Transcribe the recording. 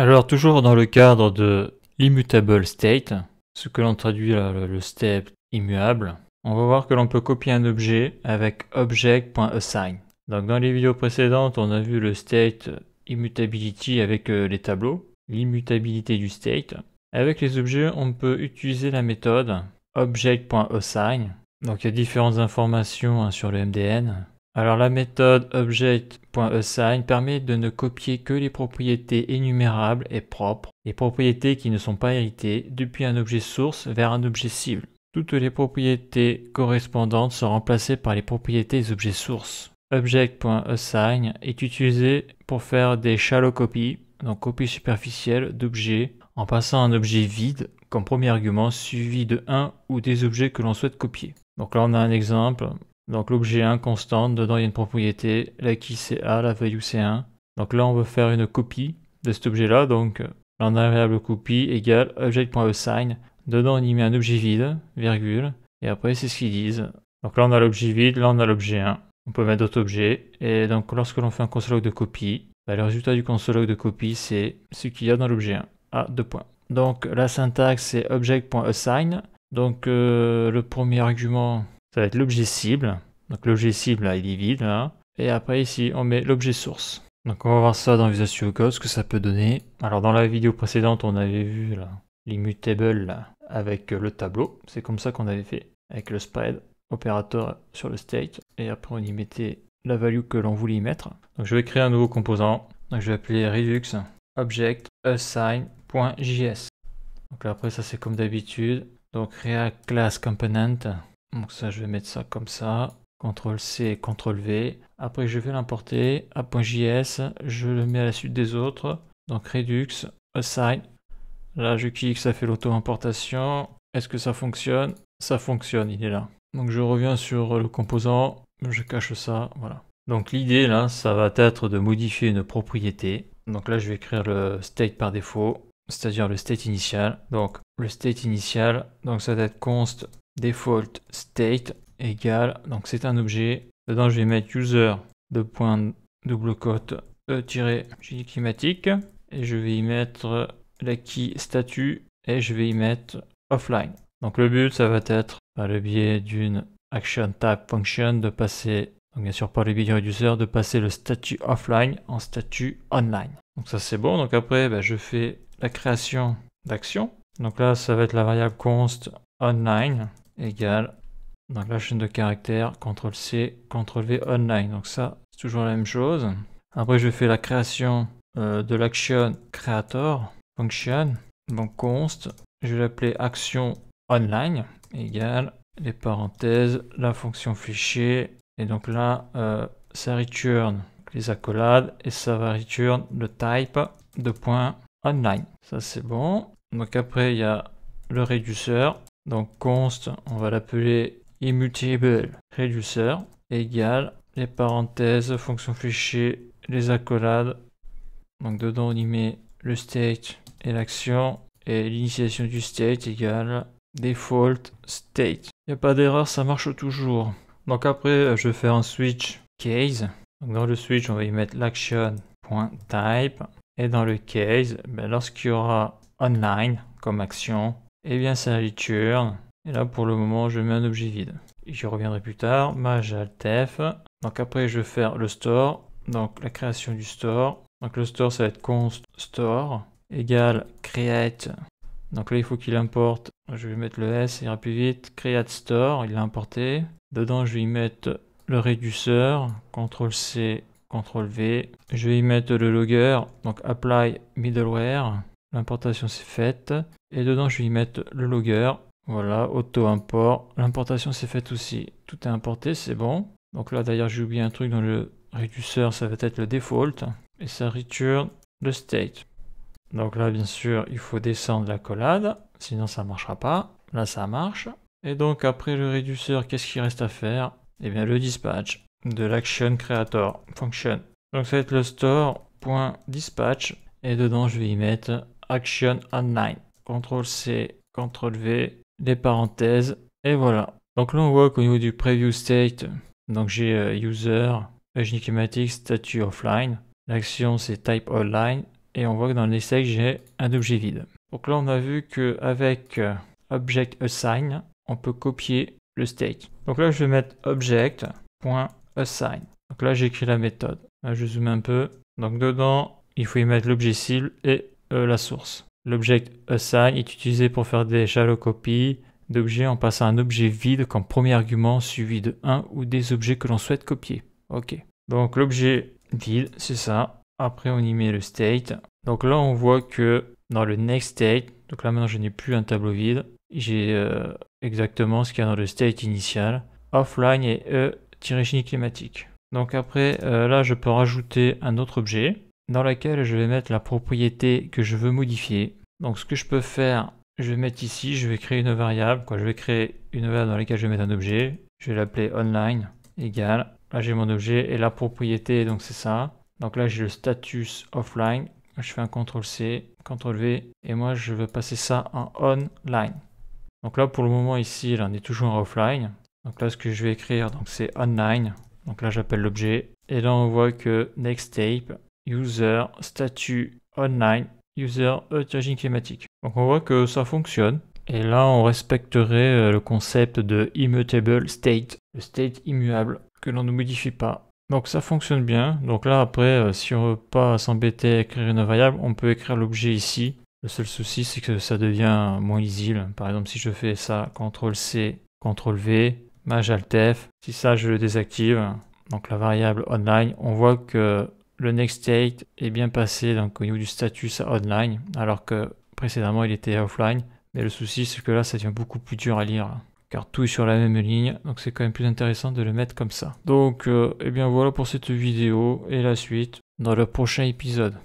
Alors toujours dans le cadre de l'immutable state, ce que l'on traduit le step immuable, on va voir que l'on peut copier un objet avec object.assign. Donc dans les vidéos précédentes, on a vu le state immutability avec euh, les tableaux, l'immutabilité du state. Avec les objets, on peut utiliser la méthode object.assign. Donc il y a différentes informations hein, sur le MDN, alors la méthode object.assign permet de ne copier que les propriétés énumérables et propres, les propriétés qui ne sont pas héritées, depuis un objet source vers un objet cible. Toutes les propriétés correspondantes sont remplacées par les propriétés des objets sources. Object.assign est utilisé pour faire des shallow copies, donc copies superficielles d'objets, en passant un objet vide comme premier argument suivi de un ou des objets que l'on souhaite copier. Donc là on a un exemple, donc l'objet 1 constante, dedans il y a une propriété, la qui c'est A, la value c'est 1. Donc là on veut faire une copie de cet objet là, donc on un variable copie égale object.assign. Dedans on y met un objet vide, virgule, et après c'est ce qu'ils disent. Donc là on a l'objet vide, là on a l'objet 1. On peut mettre d'autres objets, et donc lorsque l'on fait un console log de copie, bah, le résultat du console log de copie c'est ce qu'il y a dans l'objet 1. A deux points. Donc la syntaxe c'est object.assign. Donc euh, le premier argument l'objet cible. Donc l'objet cible, il est vide. Et après, ici, on met l'objet source. Donc on va voir ça dans Visual Code, ce que ça peut donner. Alors dans la vidéo précédente, on avait vu l'immutable avec euh, le tableau. C'est comme ça qu'on avait fait avec le spread opérateur sur le state. Et après, on y mettait la value que l'on voulait y mettre. Donc je vais créer un nouveau composant. Donc je vais appeler Redux Object Assign.js. Donc après, ça c'est comme d'habitude. Donc React Class Component. Donc ça, je vais mettre ça comme ça. CTRL-C CTRL-V. Après, je vais l'importer. .js. je le mets à la suite des autres. Donc Redux, Assign. Là, je clique, ça fait l'auto-importation. Est-ce que ça fonctionne Ça fonctionne, il est là. Donc je reviens sur le composant, je cache ça, voilà. Donc l'idée là, ça va être de modifier une propriété. Donc là, je vais écrire le state par défaut, c'est-à-dire le state initial. Donc le state initial. Donc ça va être const default state égal Donc c'est un objet. Dedans, je vais mettre user de point double cote e climatique. Et je vais y mettre la key statut et je vais y mettre offline. Donc le but, ça va être par le biais d'une action type function de passer, bien sûr par le biais du reducer de passer le statut offline en statut online. Donc ça c'est bon. Donc après, ben, je fais la création d'action. Donc là, ça va être la variable const online égale, donc la chaîne de caractères, CTRL-C, CTRL-V online. Donc ça, c'est toujours la même chose. Après, je fais la création euh, de l'action creator function. Donc const, je vais l'appeler action online égale les parenthèses, la fonction fichier. Et donc là, euh, ça return les accolades et ça va return le type de point online. Ça c'est bon. Donc après, il y a le Reducer Donc const, on va l'appeler immutable Égal égale les parenthèses, fonction fléchée, les accolades. Donc dedans, on y met le state et l'action. Et l'initiation du state égale default state. Il n'y a pas d'erreur, ça marche toujours. Donc après, je vais faire un switch case. Donc dans le switch, on va y mettre l'action.type. Et dans le case, ben lorsqu'il y aura online comme action. Et eh bien c'est la lecture. Et là pour le moment je mets un objet vide. je reviendrai plus tard. majaltf Donc après je vais faire le store. Donc la création du store. Donc le store ça va être const store égal create. Donc là il faut qu'il importe. Je vais mettre le S, il ira plus vite. Create store, il l'a importé. Dedans je vais y mettre le réduceur. CTRL C, CTRL V. Je vais y mettre le logger. Donc apply middleware. L'importation c'est faite. Et dedans, je vais y mettre le logger. Voilà, auto-import. L'importation c'est faite aussi. Tout est importé, c'est bon. Donc là, d'ailleurs, j'ai oublié un truc dans le reducer, ça va être le default. Et ça return le state. Donc là, bien sûr, il faut descendre la collade. Sinon, ça ne marchera pas. Là, ça marche. Et donc, après le reducer, qu'est-ce qu'il reste à faire Eh bien, le dispatch de l'action creator function. Donc, ça va être le store.dispatch. Et dedans, je vais y mettre Action Online. CTRL C, CTRL V, les parenthèses, et voilà. Donc là on voit qu'au niveau du preview state, donc j'ai euh, user, page climatique, statut offline. L'action c'est type online et on voit que dans l'essai j'ai un objet vide. Donc là on a vu que avec euh, object assign, on peut copier le state Donc là je vais mettre object.assign. Donc là j'écris la méthode. je zoome un peu. Donc dedans, il faut y mettre l'objet cible et euh, la source. L'object assign est utilisé pour faire des shallow copies d'objets en passant un objet vide comme premier argument suivi de un ou des objets que l'on souhaite copier. Ok. Donc l'objet vide, c'est ça. Après on y met le state. Donc là on voit que dans le next state, donc là maintenant je n'ai plus un tableau vide, j'ai euh, exactement ce qu'il y a dans le state initial. Offline et e-climatique. Donc après euh, là je peux rajouter un autre objet dans laquelle je vais mettre la propriété que je veux modifier. Donc ce que je peux faire, je vais mettre ici, je vais créer une variable, quoi. je vais créer une variable dans laquelle je vais mettre un objet, je vais l'appeler online Égal. là j'ai mon objet et la propriété donc c'est ça. Donc là j'ai le status offline, je fais un CTRL C, CTRL V et moi je veux passer ça en online. Donc là pour le moment ici là, on est toujours en offline. Donc là ce que je vais écrire c'est online. Donc là j'appelle l'objet et là on voit que next tape user statut online user e climatique. Donc on voit que ça fonctionne. Et là, on respecterait euh, le concept de immutable state, le state immuable que l'on ne modifie pas. Donc ça fonctionne bien. Donc là, après, euh, si on veut pas s'embêter à écrire une variable, on peut écrire l'objet ici. Le seul souci, c'est que ça devient moins lisible. Par exemple, si je fais ça, CTRL-C, CTRL-V, Maj Alt F, si ça, je le désactive, donc la variable online, on voit que le next state est bien passé donc au niveau du status à online alors que précédemment il était offline mais le souci c'est que là ça devient beaucoup plus dur à lire car tout est sur la même ligne donc c'est quand même plus intéressant de le mettre comme ça donc et euh, eh bien voilà pour cette vidéo et la suite dans le prochain épisode